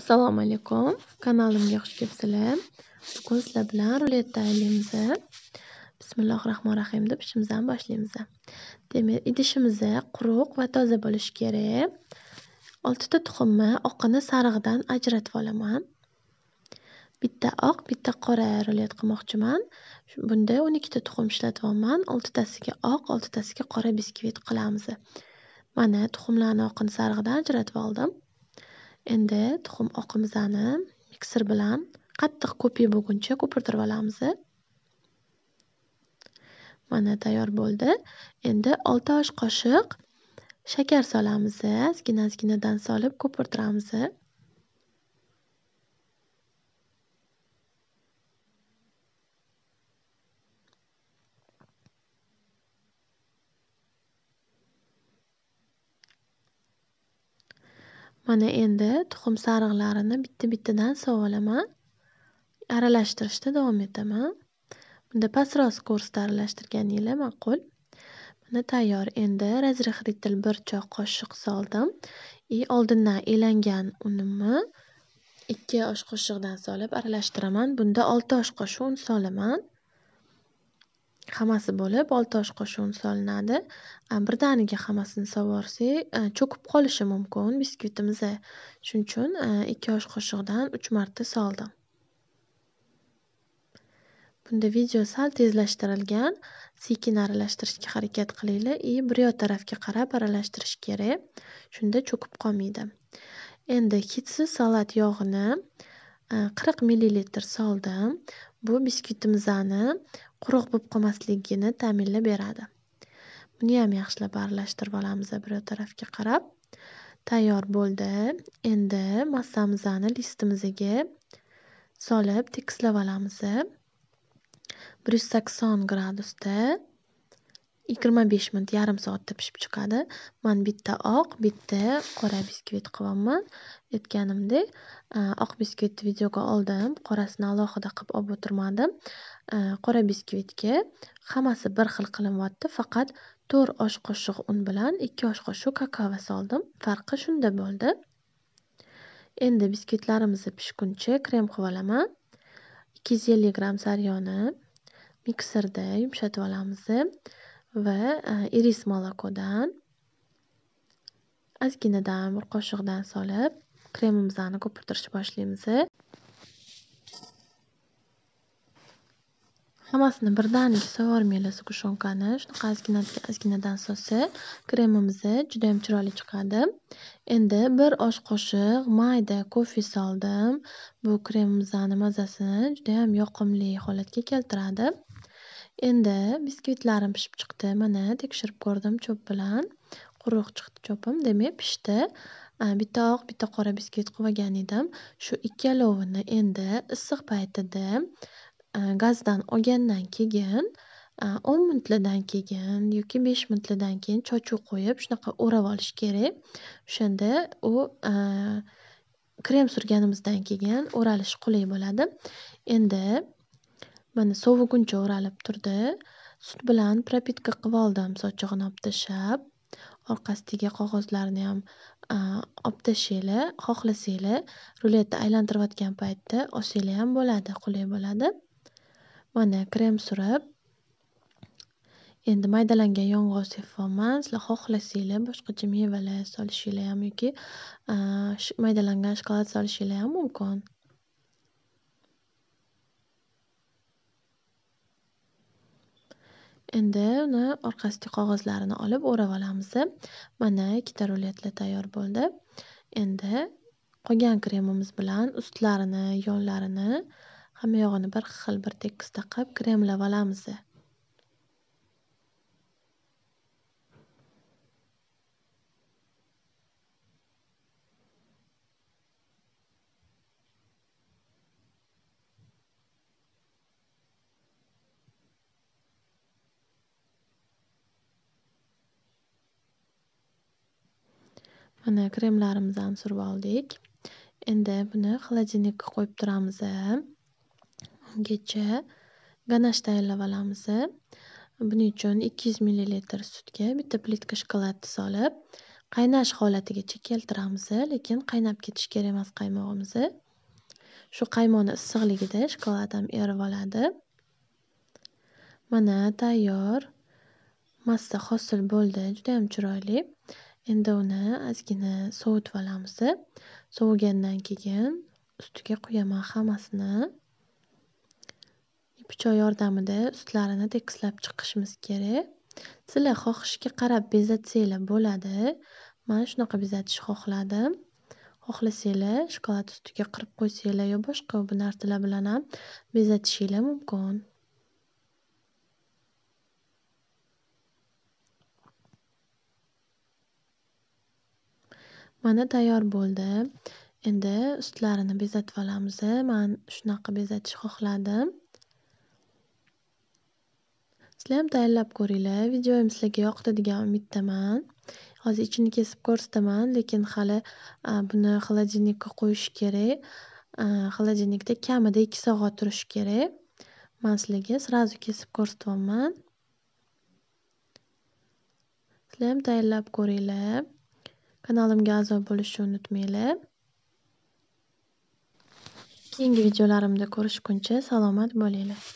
assalomu alaykum kanalimga xush kelibsizlar bugun sizlar bilan ruletka aylamiz bismillohi rohmanir rohim deb ishimizdan boshlaymiz demak idishimiz quruq va toza bo'lishi kerak oltita tuxumni oqini sarig'idan ajratib olaman bitta oq bitta qora rulet qilmoqchiman bunda o'n ikkita tuxum ishlatyapman oltitasiga oq oltitasiga qora biskvit qilamiz mana tuxumlarni oqini sarig'idan ajratib oldim endi tuxum oqimizani mikser bilan qattiq ko'pik bo'lguncha ko'pirtirib olamiz mana tayyor bo'ldi endi olti osh qoshiq shakar solamiz ozgina ozginadan solib ko'pirtiramiz mana endi tuxum sarig'larini bitta bittadan sovuraman aralashtirishda davom etaman bunda pastroq ko'rsatib aralashtirganinglar ma'qul mana tayyor endi razrexritel bir choy qoshiq soldim и oldindan elangan unimni ikki osh qoshiqdan solib aralashtiraman bunda olti osh qoshiq un solaman hammasi bo'lib oltosh qo'shin solinadi birdaniga hammasini sug'orsak cho'kib qolishi mumkin biskvitimiz shuning uchun ikki osh qoshiqdan uch marta soldim bunda video sal tezlashtirilgan sekin aralashtirishga harakat qilinglar и yo tarafga qarab aralashtirish kerak shunda cho'kib qolmaydi endi hidsiz salat yog'ini qirq millilitr soldim bu biskutimizni quruq bo'lib qolmasligini ta'minlab beradi buniyam yaxshilab aralashtirib olamiz bir tarafga qarab tayyor bo'ldi endi massamizni listimizga solib tekislab olamiz bir yuz sakson gradusda yigirma besh minut yarim soatda pishib chiqadi man bitta oq bitta qora biskvit qilyapman aytganimdek oq biskvitni videoga oldim qorasini alohida qilib olib o'tirmadim qora biskvitga hammasi bir xil qilinyapti faqat to'rt osh qoshiq un bilan ikki osh qoshiq kakava soldim farqi shunda bo'ldi endi biskvitlarimizni pishguncha krem qilib olaman ikki yuz ellik gramm sariyoni mikserda yumshatib olamiz va e, iris molikodan ozginadan bir qoshiqdan solib kremimizni ko'pirtirishni boshlaymiz hammasini birdaniga sovurmaymiz go'shonkani shunaqa ozginadan ozginadan sosa kremimiz judayam chiroyli chiqadi endi bir osh qoshiq mayda kofe soldim bu kremimizni mazasini judayam yoqimli holatga keltiradi endi biskvitlarim pishib chiqdi mana tekshirib ko'rdim cho'p bilan quruq chiqdi cho'pim demak pishdi bitta oq bitta qora biskvit qilvagan edim shu ikkalovini endi issiq paytida gazdan olgandan keyin o'n minutlardan keyin yoki besh minutlardan keyin chochuv qo'yib shunaqa o'rab olish kerak o'shanda u krem surganimizdan keyin o'ralishi qulay bo'ladi endi mana sovuguncha o'ralib turdi sut bilan propitka qilib oldim sochig'ini qog'ozlarni ham qog'ozlarniyam obtasheli xohlasanglar ruletni aylantirayotgan paytda osheli ham bo'ladi qulay bo'ladi mana krem surib endi maydalangan yong'oq sepyapman sizlar xohlasanglar boshqacha mevalar solishinglar ham yoki maydalangan shokolad solishinglar ham mumkin endi uni orqasidagi qog'ozlarini olib o'rab olamiz mana ikkita ruletla tayyor bo'ldi endi qolgan kremimiz bilan ustlarini yonlarini yog'ini bir xil bir tekis taqib kremlab olamiz mana kremlarimizni surib oldik endi buni xolodilnikka qo'yib turamiz ungacha ganash tayyorlab olamiz buning uchun ikki yuz millilitr sutga bitta plitka shokoladni solib qaynash holatigacha keltiramiz lekin qaynab ketishi kerak emas qaymog'imiz shu qaymoqni issiqligida shokolad ham erib oladi mana tayyor massa hosil bo'ldi juda ham chiroyli endi uni ozgina sovutib olamiz sovigandan keyin ustiga quyaman hammasini pichoq yordamida ustlarini tekislab chiqishimiz kerak sizlar xohishga qarab bezatsanglar bo'ladi man shunaqa bezatishni xohladim xohlasanglar shokolad ustiga qirib qo'ysanglar yo boshqa bu narsalar bilan ham bezatishinglar mumkin mana tayyor bo'ldi endi ustlarini bezatib olamiz man shunaqa bezatishni xohladim sizlarham tayyorlab ko'ringlar videoyim sizlarga yoqdi degan umiddaman hozir ichini kesib ko'rsataman lekin hali buni xolodilnikka qo'yish kerak xolodilnikda kamida ikki soat turishi kerak man sizlarga сразу kesib ko'rsatyapman ham tayyorlab ko'ringlar kanalimga a'zo bo'lishni unutmanglar keyingi videolarimda ko'rishguncha salomat bo'linglar